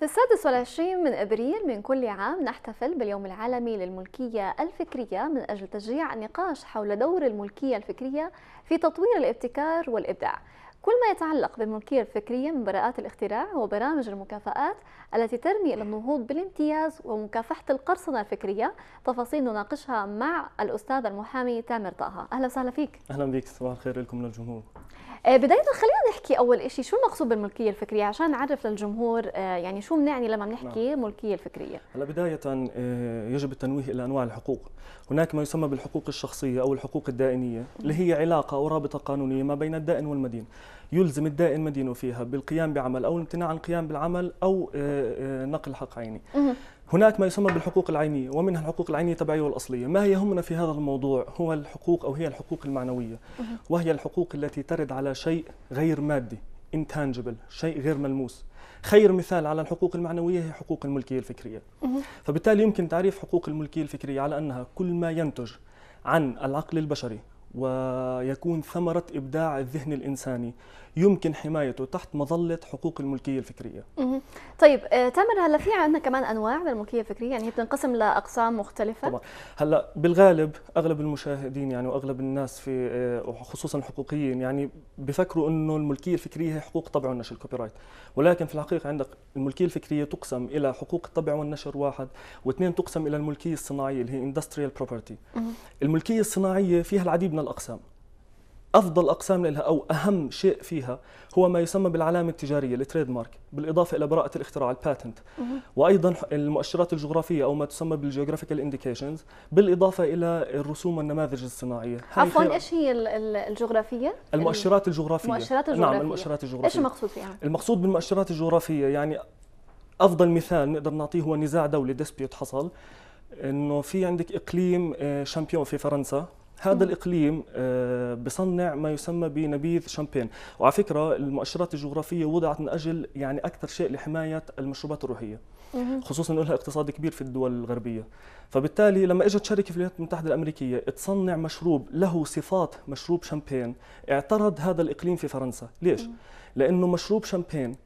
في السادس والعشرين من أبريل من كل عام نحتفل باليوم العالمي للملكية الفكرية من أجل تشجيع النقاش حول دور الملكية الفكرية في تطوير الابتكار والإبداع كل ما يتعلق بالملكية الفكرية من براءات الاختراع وبرامج المكافآت التي ترمي إلى النهوض بالامتياز ومكافحة القرصنة الفكرية تفاصيل نناقشها مع الأستاذ المحامي تامر طه أهلا وسهلا فيك أهلا بك صباح الخير لكم للجمهور آه، بداية خلينا نحكي أول شيء شو المقصود بالملكية الفكرية عشان نعرف للجمهور آه، يعني شو بنعني لما بنحكي نعم. ملكية الفكرية هلا بداية آه، يجب التنويه إلى أنواع الحقوق هناك ما يسمى بالحقوق الشخصية أو الحقوق الدائنية اللي هي علاقة أو رابطة قانونية ما بين الدائن والمدين يلزم الدائن مدينه فيها بالقيام بعمل أو الامتناع عن القيام بالعمل أو آه، آه، نقل حق عيني هناك ما يسمى بالحقوق العينية ومنها الحقوق العينية التبعية والأصلية ما يهمنا في هذا الموضوع هو الحقوق أو هي الحقوق المعنوية وهي الحقوق التي ترد على شيء غير مادي intangible شيء غير ملموس خير مثال على الحقوق المعنوية هي حقوق الملكية الفكرية فبالتالي يمكن تعريف حقوق الملكية الفكرية على أنها كل ما ينتج عن العقل البشري ويكون ثمرة إبداع الذهن الإنساني يمكن حمايته تحت مظله حقوق الملكيه الفكريه. طيب آه، تامر هلا في عندنا كمان انواع من الملكيه الفكريه يعني هي بتنقسم لاقسام مختلفه؟ طبعا هلا بالغالب اغلب المشاهدين يعني واغلب الناس في آه، خصوصا الحقوقيين يعني بفكروا انه الملكيه الفكريه هي حقوق طبع والنشر الكوبي رايت ولكن في الحقيقه عندك الملكيه الفكريه تقسم الى حقوق الطبع والنشر واحد واثنين تقسم الى الملكيه الصناعيه اللي هي اندستريال بروبرتي. الملكيه الصناعيه فيها العديد من الاقسام افضل اقسام لها او اهم شيء فيها هو ما يسمى بالعلامه التجاريه التريد مارك بالاضافه الى براءه الاختراع الباتنت وايضا المؤشرات الجغرافيه او ما تسمى بالجيوغرافيكال انديكيشنز بالاضافه الى الرسوم والنماذج الصناعيه عفوا ايش هي الجغرافيه المؤشرات الجغرافيه المؤشرات نعم، الجغرافيه نعم المؤشرات الجغرافيه ايش المقصود فيها المقصود بالمؤشرات الجغرافيه يعني افضل مثال نقدر نعطيه هو نزاع دولي ديسبيوت حصل انه في عندك اقليم آه، شامبيون في فرنسا هذا الاقليم آه، بصنع ما يسمى بنبيذ شامبين وعلى فكره المؤشرات الجغرافيه وضعت من اجل يعني اكثر شيء لحمايه المشروبات الروحيه خصوصا انه لها اقتصاد كبير في الدول الغربيه فبالتالي لما اجت شركه في الولايات المتحده الامريكيه تصنع مشروب له صفات مشروب شامبين اعترض هذا الاقليم في فرنسا ليش لانه مشروب شامبين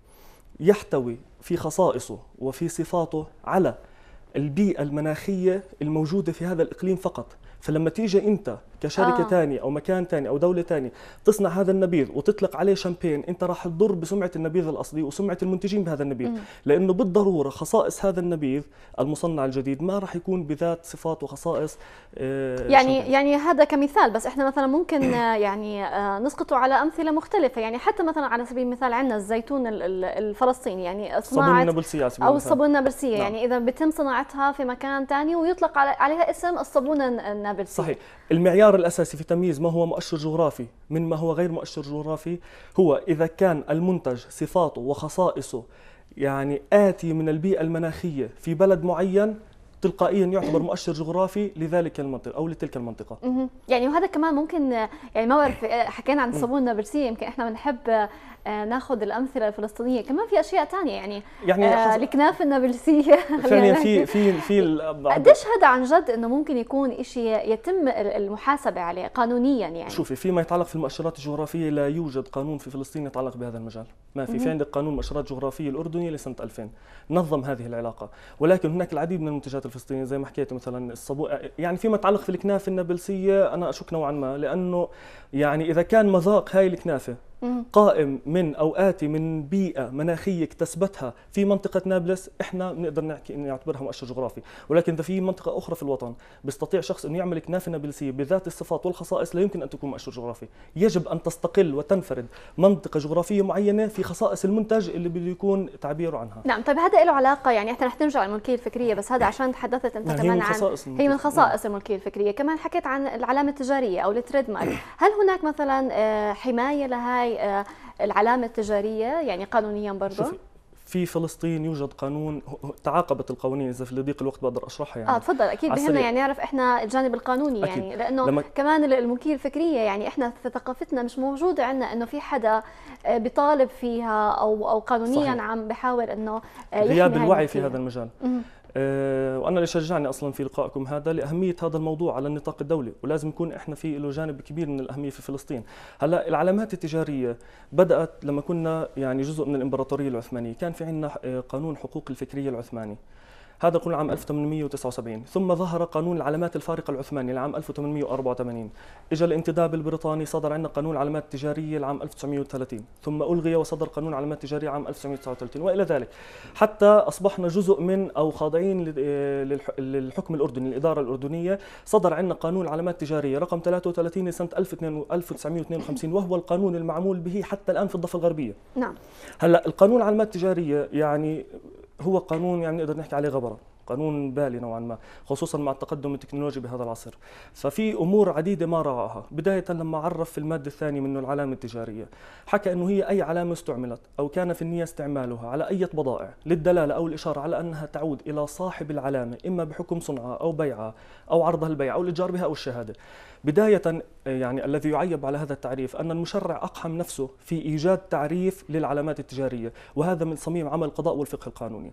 يحتوي في خصائصه وفي صفاته على البيئه المناخيه الموجوده في هذا الاقليم فقط فلما تيجي انت كشركه آه. تانية او مكان تاني او دوله تانية تصنع هذا النبيذ وتطلق عليه شامبين انت راح تضر بسمعه النبيذ الاصلي وسمعه المنتجين بهذا النبيذ م. لانه بالضروره خصائص هذا النبيذ المصنع الجديد ما راح يكون بذات صفات وخصائص آه، يعني شامبين. يعني هذا كمثال بس احنا مثلا ممكن آه، يعني آه، نسقطه على امثله مختلفه يعني حتى مثلا على سبيل المثال عندنا الزيتون الفلسطيني يعني صناعه النابلسيه او الصابونه النابلسيه نعم. يعني اذا بتم صناعتها في مكان ثاني ويطلق عليها اسم الصابونه بالفعل صحيح المعيار الأساسي في تمييز ما هو مؤشر جغرافي من ما هو غير مؤشر جغرافي هو إذا كان المنتج صفاته وخصائصه يعني آتي من البيئة المناخية في بلد معين تلقائيا يعتبر مؤشر جغرافي لذلك المنطقه او لتلك المنطقه يعني وهذا كمان ممكن يعني ما بعرف حكينا عن الصابون النابلسي يمكن احنا بنحب آه، ناخذ الامثله الفلسطينيه كمان في اشياء ثانيه يعني يعني آه الكنافه النابلسيه فعليا يعني في في في قديش هذا عن جد انه ممكن يكون شيء يتم المحاسبه عليه قانونيا يعني شوفي فيما يتعلق في المؤشرات الجغرافيه لا يوجد قانون في فلسطين يتعلق بهذا المجال ما في في عندك قانون مؤشرات جغرافيه الاردني لسنه 2000 نظم هذه العلاقه ولكن هناك العديد من المنتجات الفلسطيني زي ما حكيت مثلا الصبو يعني فيما يتعلق في الكنافه النابلسيه انا اشك نوعا ما لانه يعني اذا كان مذاق هاي الكنافه قائم من او اتي من بيئه مناخيه اكتسبتها في منطقه نابلس احنا بنقدر نحكي نعتبرها مؤشر جغرافي ولكن اذا في منطقه اخرى في الوطن بيستطيع شخص انه يعمل كنافه نابلسيه بذات الصفات والخصائص لا يمكن ان تكون مؤشر جغرافي يجب ان تستقل وتنفرد منطقه جغرافيه معينه في خصائص المنتج اللي بده يكون تعبيره عنها نعم طيب هذا له علاقه يعني احنا رح نرجع للملكيه الفكريه بس هذا نعم. عشان تحدثت انت نعم، كمان عن هي من نعم. خصائص الملكيه الفكريه كمان حكيت عن العلامه التجاريه او التريد مارك هل هناك مثلا آه، حمايه لهي آه، العلامه التجاريه يعني قانونيا برضه في فلسطين يوجد قانون تعاقبت القوانين اذا في ضيق الوقت بقدر اشرحها يعني اه تفضل اكيد بهمنا يعني نعرف احنا الجانب القانوني أكيد. يعني لانه لما كمان الملكيه الفكريه يعني احنا في ثقافتنا مش موجوده عندنا انه في حدا آه، بيطالب فيها او او قانونيا صحيح. عم بحاول انه آه، غياب الوعي في هذا المجال آه، وانا اللي شجعني اصلا في لقائكم هذا لاهميه هذا الموضوع على النطاق الدولي ولازم يكون احنا في له جانب كبير من الاهميه في فلسطين هلا العلامات التجاريه بدات لما كنا يعني جزء من الامبراطوريه العثمانيه كان في عندنا آه، قانون حقوق الفكريه العثماني هذا قانون عام 1879 ثم ظهر قانون العلامات الفارقة العثماني لعام 1884 إجا الانتداب البريطاني صدر عندنا قانون العلامات التجارية لعام 1930 ثم ألغي وصدر قانون العلامات التجارية عام 1939 وإلى ذلك حتى أصبحنا جزء من أو خاضعين للحكم الأردني الإدارة الأردنية صدر عندنا قانون العلامات التجارية رقم 33 لسنة 1952 وهو القانون المعمول به حتى الآن في الضفة الغربية نعم هلا القانون العلامات التجارية يعني هو قانون يعني نقدر نحكي عليه غبره قانون بالي نوعا ما خصوصا مع التقدم التكنولوجي بهذا العصر ففي امور عديده ما راعاها بدايه لما عرف في الماده الثانيه منه العلامه التجاريه حكى انه هي اي علامه استعملت او كان في النيه استعمالها على اي بضائع للدلاله او الاشاره على انها تعود الى صاحب العلامه اما بحكم صنعها او بيعها او عرضها البيع او الاتجار بها او الشهاده بدايه يعني الذي يعيب على هذا التعريف ان المشرع اقحم نفسه في ايجاد تعريف للعلامات التجاريه وهذا من صميم عمل القضاء والفقه القانوني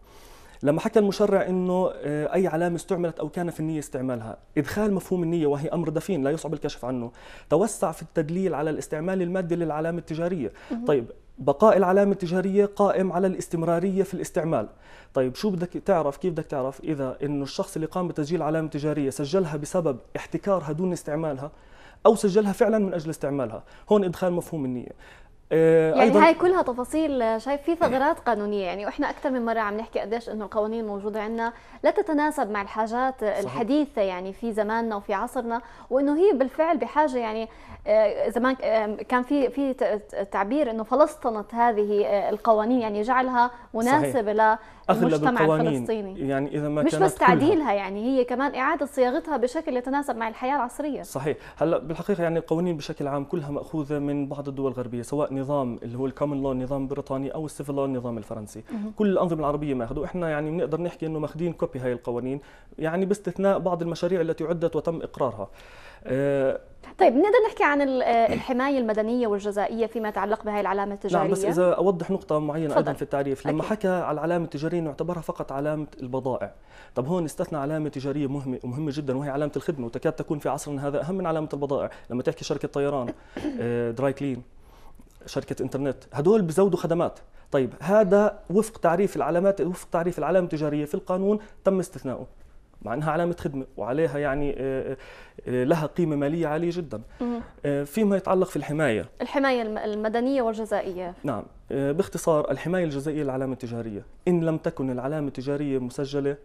لما حكى المشرع انه آه، اي علامه استعملت او كان في النيه استعمالها ادخال مفهوم النيه وهي امر دفين لا يصعب الكشف عنه توسع في التدليل على الاستعمال المادي للعلامه التجاريه طيب بقاء العلامة التجارية قائم على الاستمرارية في الاستعمال طيب شو بدك تعرف كيف بدك تعرف إذا أنه الشخص اللي قام بتسجيل علامة تجارية سجلها بسبب احتكارها دون استعمالها أو سجلها فعلا من أجل استعمالها هون إدخال مفهوم النية آه، يعني أيضاً هاي كلها تفاصيل آه، شايف في ثغرات قانونيه يعني واحنا اكثر من مره عم نحكي قديش انه القوانين الموجوده عندنا لا تتناسب مع الحاجات صحيح. الحديثه يعني في زماننا وفي عصرنا وانه هي بالفعل بحاجه يعني آه، زمان كان في في تعبير انه فلسطنت هذه القوانين يعني جعلها مناسبه للمجتمع الفلسطيني يعني اذا ما مش كانت بس تعديلها يعني هي كمان اعاده صياغتها بشكل يتناسب مع الحياه العصريه صحيح هلا بالحقيقه يعني القوانين بشكل عام كلها ماخوذه من بعض الدول الغربيه سواء النظام اللي هو الكومن لو النظام البريطاني او السيفل لو النظام الفرنسي كل الانظمه العربيه ماخذوا احنا يعني بنقدر نحكي انه ماخذين كوبي هاي القوانين يعني باستثناء بعض المشاريع التي عدت وتم اقرارها أه طيب نقدر نحكي عن آه، الحمايه المدنيه والجزائيه فيما يتعلق بهي العلامه التجاريه نعم بس اذا اوضح نقطه معينه ايضا في التعريف لما أكيد. حكى على العلامه التجاريه نعتبرها فقط علامه البضائع طب هون استثنى علامه تجاريه مهمه ومهمه جدا وهي علامه الخدمه وتكاد تكون في عصرنا هذا اهم من علامه البضائع لما تحكي شركه طيران دراي آه، كلين شركه انترنت هدول بزودوا خدمات طيب هذا وفق تعريف العلامات وفق تعريف العلامه التجاريه في القانون تم استثناؤه مع انها علامه خدمه وعليها يعني آه، آه، آه، لها قيمه ماليه عاليه جدا فيما يتعلق في الحمايه الحمايه المدنيه والجزائيه نعم باختصار الحمايه الجزائيه للعلامه التجاريه ان لم تكن العلامه التجاريه مسجله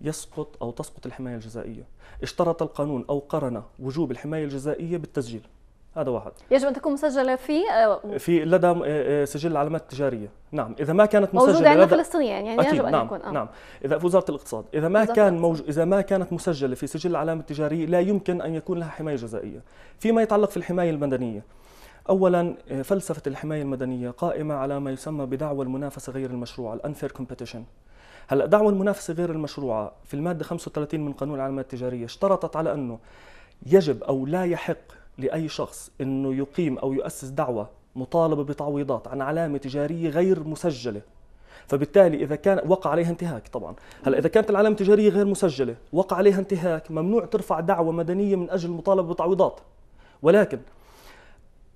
يسقط او تسقط الحمايه الجزائيه اشترط القانون او قرن وجوب الحمايه الجزائيه بالتسجيل هذا واحد يجب ان تكون مسجله في آه، في لدى آه، آه، سجل العلامات التجاريه نعم اذا ما كانت مسجله موجوده عندنا لدى... فلسطينيا يعني أكيد. يجب ان نعم. يكون آه. نعم اذا في وزاره الاقتصاد اذا ما كان موج... اذا ما كانت مسجله في سجل العلامه التجاريه لا يمكن ان يكون لها حمايه جزائيه فيما يتعلق في الحمايه المدنيه اولا فلسفه الحمايه المدنيه قائمه على ما يسمى بدعوى المنافسه غير المشروعه الانفير كومبيتيشن هلا دعوى المنافسه غير المشروعه في الماده 35 من قانون العلامات التجاريه اشترطت على انه يجب او لا يحق لاي شخص انه يقيم او يؤسس دعوه مطالبه بتعويضات عن علامه تجاريه غير مسجله فبالتالي اذا كان وقع عليها انتهاك طبعا هلا اذا كانت العلامه التجاريه غير مسجله وقع عليها انتهاك ممنوع ترفع دعوه مدنيه من اجل المطالبه بتعويضات ولكن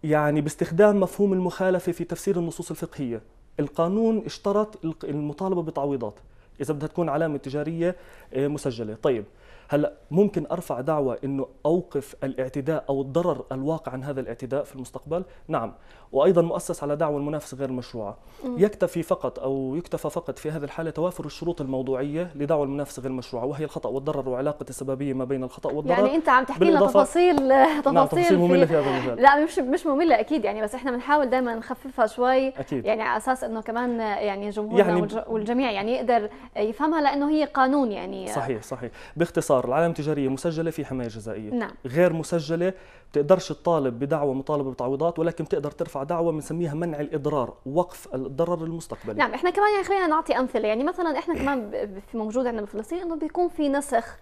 يعني باستخدام مفهوم المخالفه في تفسير النصوص الفقهيه القانون اشترط المطالبه بتعويضات اذا بدها تكون علامه تجاريه آه، مسجله طيب هلا ممكن ارفع دعوى انه اوقف الاعتداء او الضرر الواقع عن هذا الاعتداء في المستقبل نعم وايضا مؤسس على دعوى المنافسه غير المشروعه يكتفي فقط او يكتفى فقط في هذه الحاله توافر الشروط الموضوعيه لدعوى المنافسه غير المشروعه وهي الخطا والضرر وعلاقه السببيه ما بين الخطا والضرر يعني انت عم تحكي لنا تفاصيل تفاصيل نعم تفاصيل ممله في هذا المجال لا مش مش ممله اكيد يعني بس احنا بنحاول دائما نخففها شوي أكيد. يعني على اساس انه كمان يعني جمهورنا يعني والجميع يعني يقدر يفهمها لانه هي قانون يعني صحيح صحيح باختصار الدار العلامة التجارية مسجلة في حماية جزائية نعم. غير مسجلة بتقدرش تطالب بدعوى مطالبة بتعويضات ولكن بتقدر ترفع دعوى بنسميها منع الإضرار وقف الضرر المستقبلي نعم احنا كمان يعني خلينا نعطي أمثلة يعني مثلا احنا كمان في موجود عندنا بفلسطين انه بيكون في نسخ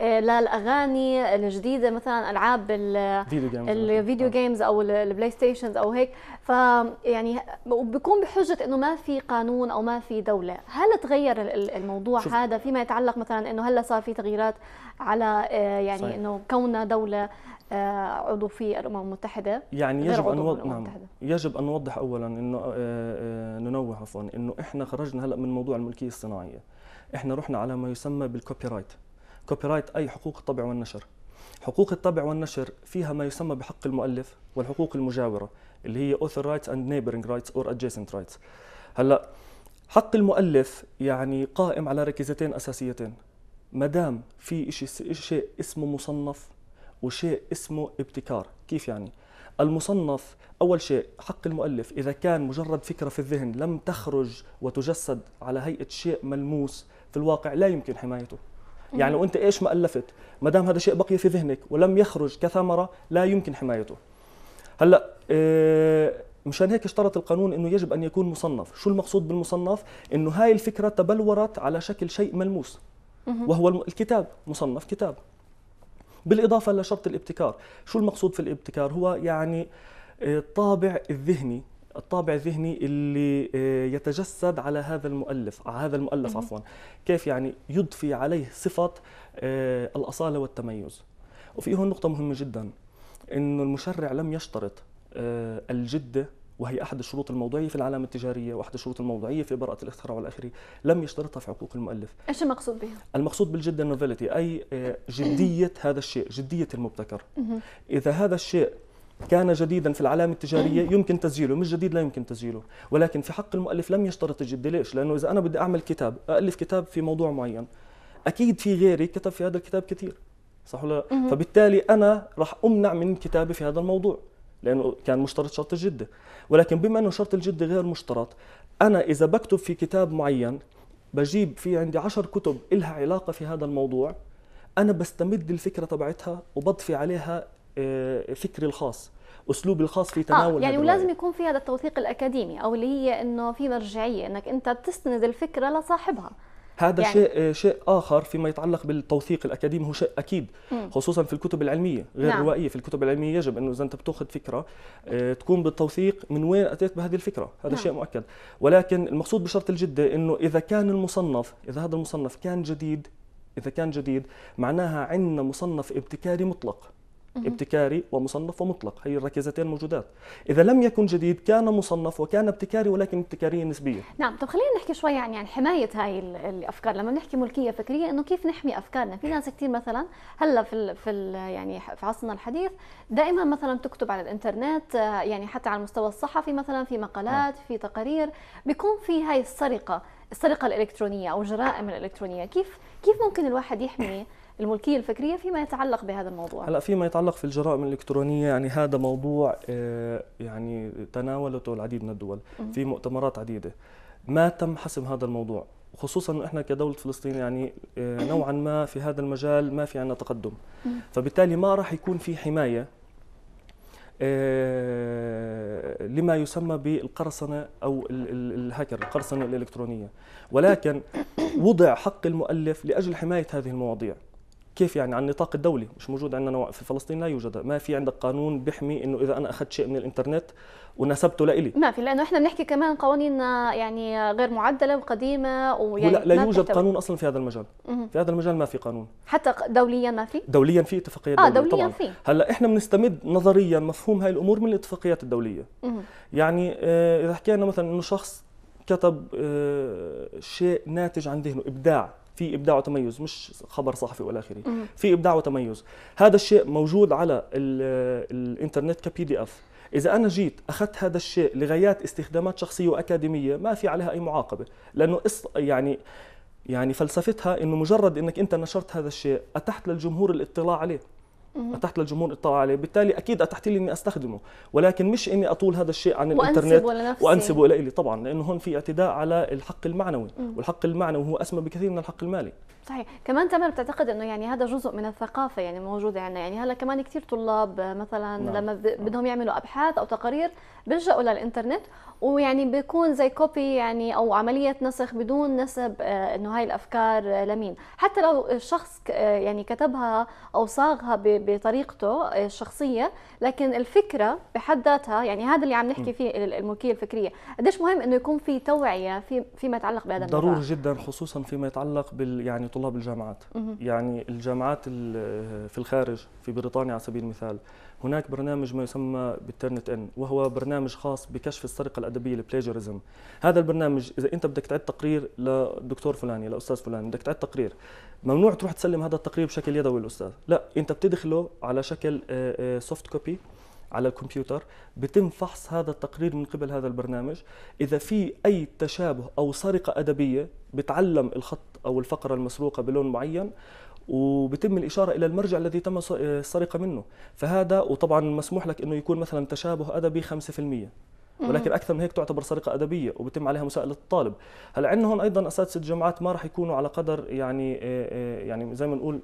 آه، للاغاني الجديده مثلا العاب الفيديو جيمز آه. او البلاي ستيشنز او هيك ف يعني بيكون بحجه انه ما في قانون او ما في دوله هل تغير الموضوع شوف. هذا فيما يتعلق مثلا انه هلا صار في تغييرات على آه، يعني صحيح. انه كوننا دوله عضو في الامم المتحده يعني يجب ان نوضح نعم يجب ان نوضح اولا انه ننوه عفوا انه احنا خرجنا هلا من موضوع الملكيه الصناعيه احنا رحنا على ما يسمى بالكوبي رايت كوبي رايت أي حقوق الطبع والنشر حقوق الطبع والنشر فيها ما يسمى بحق المؤلف والحقوق المجاورة اللي هي اوثر رايتس اند نيبرنج رايتس اور ادجيسنت رايتس هلا حق المؤلف يعني قائم على ركيزتين أساسيتين ما دام في شيء شيء اسمه مصنف وشيء اسمه ابتكار كيف يعني المصنف أول شيء حق المؤلف إذا كان مجرد فكرة في الذهن لم تخرج وتجسد على هيئة شيء ملموس في الواقع لا يمكن حمايته يعني وانت ايش ما الفت ما دام هذا الشيء بقي في ذهنك ولم يخرج كثمره لا يمكن حمايته هلا آه، مشان هيك اشترط القانون انه يجب ان يكون مصنف شو المقصود بالمصنف انه هاي الفكره تبلورت على شكل شيء ملموس وهو الكتاب مصنف كتاب بالاضافه لشرط الابتكار شو المقصود في الابتكار هو يعني الطابع آه، الذهني الطابع الذهني اللي آه، يتجسد على هذا المؤلف على هذا المؤلف عفوا كيف يعني يضفي عليه صفه آه، الاصاله والتميز وفي هون نقطه مهمه جدا انه المشرع لم يشترط آه، الجده وهي احد الشروط الموضوعيه في العلامه التجاريه واحد الشروط الموضوعيه في براءه الاختراع والى اخره لم يشترطها في حقوق المؤلف ايش المقصود بها المقصود بالجده النوفيلتي اي جديه هذا الشيء جديه المبتكر اذا هذا الشيء كان جديدا في العلامة التجارية يمكن تسجيله مش جديد لا يمكن تسجيله ولكن في حق المؤلف لم يشترط الجد ليش لأنه إذا أنا بدي أعمل كتاب أألف كتاب في موضوع معين أكيد في غيري كتب في هذا الكتاب كثير صح ولا لا؟ فبالتالي أنا راح أمنع من كتابي في هذا الموضوع لأنه كان مشترط شرط الجدة ولكن بما أنه شرط الجدة غير مشترط أنا إذا بكتب في كتاب معين بجيب في عندي عشر كتب إلها علاقة في هذا الموضوع أنا بستمد الفكرة تبعتها وبضفي عليها آه، فكري الخاص اسلوبي الخاص في آه، تناول آه يعني ولازم يكون في هذا التوثيق الاكاديمي او اللي هي انه في مرجعيه انك انت تستند الفكره لصاحبها هذا يعني شيء آه، شيء اخر فيما يتعلق بالتوثيق الاكاديمي هو شيء اكيد م. خصوصا في الكتب العلميه غير نعم. الروائيه في الكتب العلميه يجب انه اذا انت بتاخذ فكره تكون بالتوثيق من وين اتيت بهذه الفكره هذا نعم. شيء مؤكد ولكن المقصود بشرط الجده انه اذا كان المصنف اذا هذا المصنف كان جديد اذا كان جديد معناها عندنا مصنف ابتكاري مطلق ابتكاري ومصنف ومطلق هي الركيزتين الموجودات اذا لم يكن جديد كان مصنف وكان ابتكاري ولكن ابتكاريه نسبيه نعم طب خلينا نحكي شوي يعني عن حمايه هاي الافكار لما بنحكي ملكيه فكريه انه كيف نحمي افكارنا في ناس كثير مثلا هلا في في يعني في عصرنا الحديث دائما مثلا تكتب على الانترنت آه، يعني حتى على المستوى الصحفي مثلا في مقالات نعم. في تقارير بيكون في هاي السرقه السرقه الالكترونيه او الجرائم الالكترونيه كيف كيف ممكن الواحد يحمي الملكيه الفكريه فيما يتعلق بهذا الموضوع هلا فيما يتعلق في الجرائم الالكترونيه يعني هذا موضوع آه، يعني تناولته العديد من الدول في مؤتمرات عديده ما تم حسم هذا الموضوع خصوصا انه احنا كدوله فلسطين يعني آه، نوعا ما في هذا المجال ما في عندنا تقدم فبالتالي ما راح يكون في حمايه آه، لما يسمى بالقرصنه او الهاكر القرصنه الالكترونيه ولكن وضع حق المؤلف لاجل حمايه هذه المواضيع كيف يعني على النطاق الدولي مش موجود عندنا في فلسطين لا يوجد ما في عندك قانون بيحمي انه اذا انا اخذت شيء من الانترنت ونسبته لإلي ما في لانه احنا بنحكي كمان قوانين يعني غير معدله وقديمه ويعني لا, لا يوجد بتحتوي. قانون اصلا في هذا المجال في هذا المجال ما في قانون حتى دوليا ما في دوليا في اتفاقيات آه دوليا في هلا احنا بنستمد نظريا مفهوم هاي الامور من الاتفاقيات الدوليه يعني آه، اذا حكينا مثلا انه شخص كتب آه، شيء ناتج عن ذهنه ابداع في ابداع وتميز مش خبر صحفي والى اخره في ابداع وتميز هذا الشيء موجود على الانترنت كبي دي اف إذا أنا جيت أخذت هذا الشيء لغايات استخدامات شخصية وأكاديمية ما في عليها أي معاقبة لأنه يعني يعني فلسفتها انه مجرد انك انت نشرت هذا الشيء اتحت للجمهور الاطلاع عليه اتحت للجمهور اطلع عليه بالتالي اكيد اتحت لي اني استخدمه ولكن مش اني اطول هذا الشيء عن الانترنت وانسبه لي طبعا لانه هون في اعتداء على الحق المعنوي والحق المعنوي هو اسمى بكثير من الحق المالي صحيح كمان تامر بتعتقد انه يعني هذا جزء من الثقافه يعني موجوده عندنا يعني هلا كمان كثير طلاب آه، مثلا نعم. لما نعم. بدهم يعملوا ابحاث او تقارير بيلجأوا للانترنت ويعني بيكون زي كوبي يعني او عمليه نسخ بدون نسب آه، انه هاي الافكار آه، لمين حتى لو الشخص يعني كتبها او صاغها بطريقته الشخصيه لكن الفكره بحد ذاتها يعني هذا اللي عم نحكي فيه الملكيه الفكريه قديش مهم انه يكون في توعيه في فيما يتعلق بهذا الموضوع ضروري جدا خصوصا فيما يتعلق بال يعني طلاب الجامعات يعني الجامعات في الخارج في بريطانيا على سبيل المثال هناك برنامج ما يسمى بالترنت ان وهو برنامج خاص بكشف السرقه الادبيه البلاجيرزم هذا البرنامج اذا انت بدك تعد تقرير لدكتور فلاني لاستاذ فلاني بدك تعد تقرير ممنوع تروح تسلم هذا التقرير بشكل يدوي للاستاذ لا انت بتدخله على شكل سوفت آه، كوبي آه، على الكمبيوتر بتم فحص هذا التقرير من قبل هذا البرنامج إذا في أي تشابه أو سرقة أدبية بتعلم الخط أو الفقرة المسروقة بلون معين وبتم الإشارة إلى المرجع الذي تم آه، السرقة منه فهذا وطبعا مسموح لك أنه يكون مثلا تشابه أدبي 5% ولكن اكثر من هيك تعتبر سرقه ادبيه وبتم عليها مساءله الطالب هلا عندنا هون ايضا اساتذه الجامعات ما راح يكونوا على قدر يعني آه، آه، يعني زي ما نقول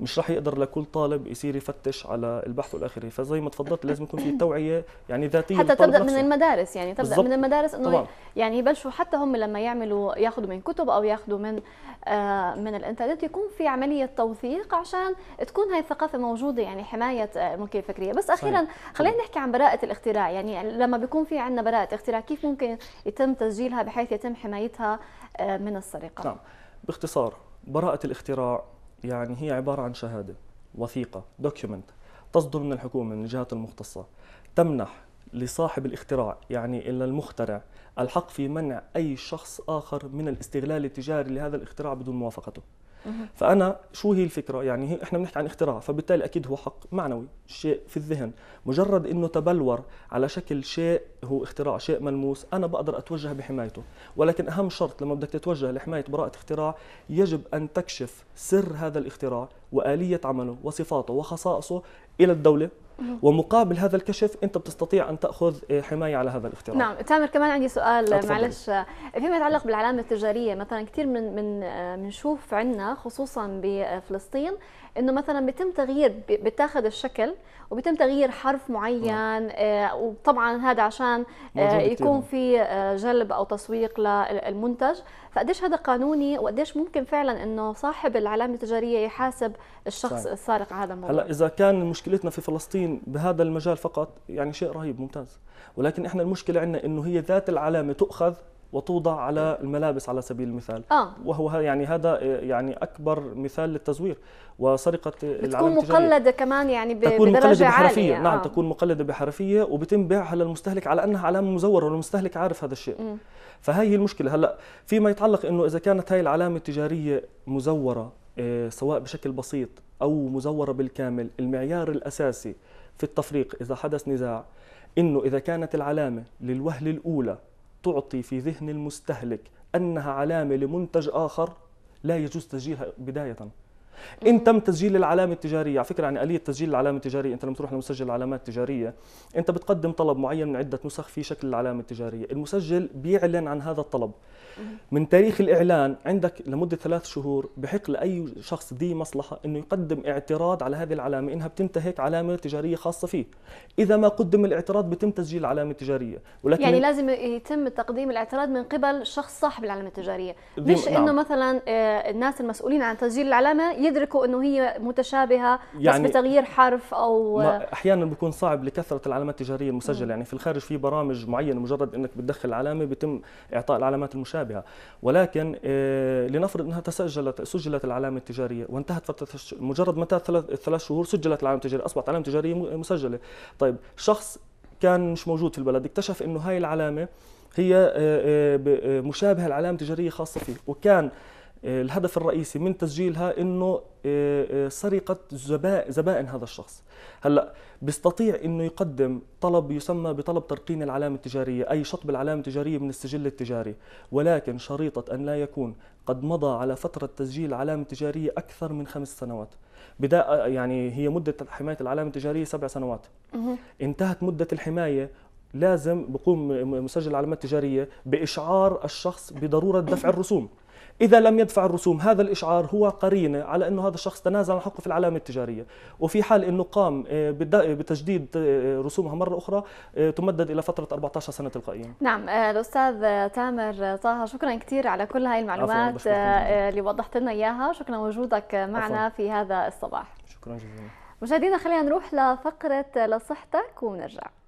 مش رح يقدر لكل طالب يصير يفتش على البحث والاخره فزي ما تفضلت لازم يكون في توعيه يعني ذاتيه حتى تبدا نفسه. من المدارس يعني تبدا بالزبط. من المدارس انه طبعاً. يعني يبلشوا حتى هم لما يعملوا ياخذوا من كتب او ياخذوا من آه من الانترنت يكون في عمليه توثيق عشان تكون هاي الثقافه موجوده يعني حمايه الملكيه آه، الفكريه بس اخيرا خلينا نحكي عن براءه الاختراع يعني لما بيكون في عندنا براءه اختراع كيف ممكن يتم تسجيلها بحيث يتم حمايتها آه، من السرقه نعم باختصار براءه الاختراع يعني هي عبارة عن شهادة وثيقة دوكيومنت تصدر من الحكومة من الجهات المختصة تمنح لصاحب الاختراع يعني إلا المخترع الحق في منع أي شخص آخر من الاستغلال التجاري لهذا الاختراع بدون موافقته فانا شو هي الفكره يعني احنا بنحكي عن اختراع فبالتالي اكيد هو حق معنوي شيء في الذهن مجرد انه تبلور على شكل شيء هو اختراع شيء ملموس انا بقدر اتوجه بحمايته ولكن اهم شرط لما بدك تتوجه لحمايه براءه اختراع يجب ان تكشف سر هذا الاختراع واليه عمله وصفاته وخصائصه الى الدوله ومقابل هذا الكشف انت بتستطيع ان تاخذ آه، حمايه على هذا الاختراع نعم تامر كمان عندي سؤال أتفضل. آه، معلش آه، فيما يتعلق بالعلامه التجاريه مثلا كثير من من بنشوف عندنا خصوصا بفلسطين انه مثلا بيتم تغيير بتاخذ الشكل وبيتم تغيير حرف معين نعم. آه وطبعا هذا عشان آه يكون في آه، جلب او تسويق للمنتج فقديش هذا قانوني وقديش ممكن فعلا انه صاحب العلامه التجاريه يحاسب الشخص صحيح. السارق على هذا الموضوع هلا اذا كان مشكلتنا في فلسطين بهذا المجال فقط يعني شيء رهيب ممتاز ولكن احنا المشكله عندنا انه هي ذات العلامه تؤخذ وتوضع على الملابس على سبيل المثال آه. وهو يعني هذا يعني اكبر مثال للتزوير وسرقه العلامه تكون مقلده كمان يعني تكون مقلده بحرفيه عالية. نعم آه. تكون مقلده بحرفيه وبتم بيعها للمستهلك على انها علامه مزوره والمستهلك عارف هذا الشيء م. فهي هي المشكله هلا فيما يتعلق انه اذا كانت هاي العلامه التجاريه مزوره آه، سواء بشكل بسيط او مزوره بالكامل المعيار الاساسي في التفريق اذا حدث نزاع انه اذا كانت العلامه للوهله الاولى تعطي في ذهن المستهلك أنها علامة لمنتج آخر لا يجوز تسجيلها بداية ان تم تسجيل العلامه التجاريه على فكره يعني اليه تسجيل العلامه التجاريه انت لما تروح لمسجل العلامات التجاريه انت بتقدم طلب معين من عده نسخ في شكل العلامه التجاريه المسجل بيعلن عن هذا الطلب من تاريخ الاعلان عندك لمده ثلاث شهور بحق لاي شخص ذي مصلحه انه يقدم اعتراض على هذه العلامه انها بتنتهك علامه تجاريه خاصه فيه اذا ما قدم الاعتراض بتم تسجيل العلامه التجاريه ولكن يعني لازم يتم تقديم الاعتراض من قبل شخص صاحب العلامه التجاريه نعم. مش نعم. انه مثلا آه، الناس المسؤولين عن تسجيل العلامه يدركوا انه هي متشابهه يعني بس بتغيير حرف او احيانا بيكون صعب لكثره العلامات التجاريه المسجله م. يعني في الخارج في برامج معينه مجرد انك بتدخل علامه بيتم اعطاء العلامات المشابهه ولكن آه، لنفرض انها تسجلت سجلت العلامه التجاريه وانتهت فتره مجرد ما انتهت ثلاث شهور سجلت العلامه التجاريه اصبحت علامه تجاريه مسجله طيب شخص كان مش موجود في البلد اكتشف انه هاي العلامه هي آه، آه، مشابهه لعلامه تجاريه خاصه فيه وكان آه، الهدف الرئيسي من تسجيلها انه آه، آه، سرقه زبائن هذا الشخص هلا بيستطيع انه يقدم طلب يسمى بطلب ترقين العلامه التجاريه اي شطب العلامه التجاريه من السجل التجاري ولكن شريطه ان لا يكون قد مضى على فتره تسجيل علامه تجاريه اكثر من خمس سنوات بدا يعني هي مده حمايه العلامه التجاريه سبع سنوات انتهت مده الحمايه لازم بقوم مسجل العلامات التجاريه باشعار الشخص بضروره دفع الرسوم إذا لم يدفع الرسوم هذا الإشعار هو قرينة على أنه هذا الشخص تنازل عن حقه في العلامة التجارية وفي حال أنه قام آه، آه، بتجديد آه، رسومها مرة أخرى تمدد إلى فترة 14 سنة تلقائيا نعم الأستاذ تامر طه شكرا كثير على كل هاي المعلومات اللي وضحت لنا إياها شكرا وجودك معنا أفضل. في هذا الصباح شكرا جزيلا مشاهدينا خلينا نروح لفقرة لصحتك ونرجع